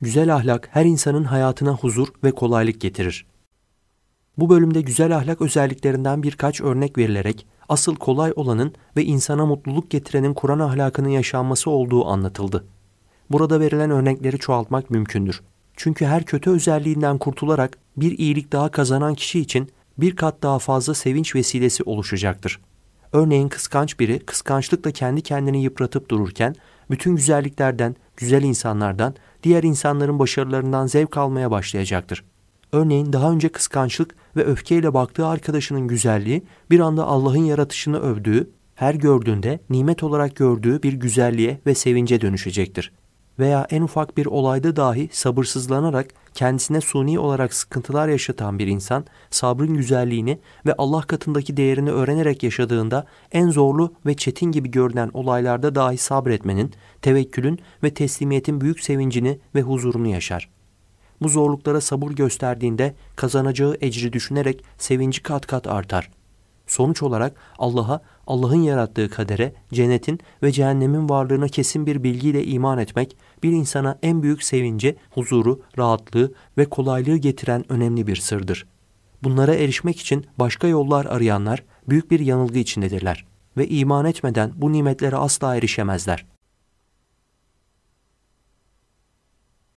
Güzel ahlak her insanın hayatına huzur ve kolaylık getirir. Bu bölümde güzel ahlak özelliklerinden birkaç örnek verilerek asıl kolay olanın ve insana mutluluk getirenin Kur'an ahlakının yaşanması olduğu anlatıldı. Burada verilen örnekleri çoğaltmak mümkündür. Çünkü her kötü özelliğinden kurtularak bir iyilik daha kazanan kişi için bir kat daha fazla sevinç vesilesi oluşacaktır. Örneğin kıskanç biri kıskançlıkla kendi kendini yıpratıp dururken bütün güzelliklerden güzel insanlardan, diğer insanların başarılarından zevk almaya başlayacaktır. Örneğin daha önce kıskançlık ve öfkeyle baktığı arkadaşının güzelliği bir anda Allah'ın yaratışını övdüğü, her gördüğünde nimet olarak gördüğü bir güzelliğe ve sevince dönüşecektir veya en ufak bir olayda dahi sabırsızlanarak kendisine suni olarak sıkıntılar yaşatan bir insan sabrın güzelliğini ve Allah katındaki değerini öğrenerek yaşadığında en zorlu ve çetin gibi görünen olaylarda dahi sabretmenin, tevekkülün ve teslimiyetin büyük sevincini ve huzurunu yaşar. Bu zorluklara sabır gösterdiğinde kazanacağı ecri düşünerek sevinci kat kat artar. Sonuç olarak Allah'a, Allah'ın yarattığı kadere, cennetin ve cehennemin varlığına kesin bir bilgiyle iman etmek, bir insana en büyük sevinci, huzuru, rahatlığı ve kolaylığı getiren önemli bir sırdır. Bunlara erişmek için başka yollar arayanlar büyük bir yanılgı içindedirler ve iman etmeden bu nimetlere asla erişemezler.''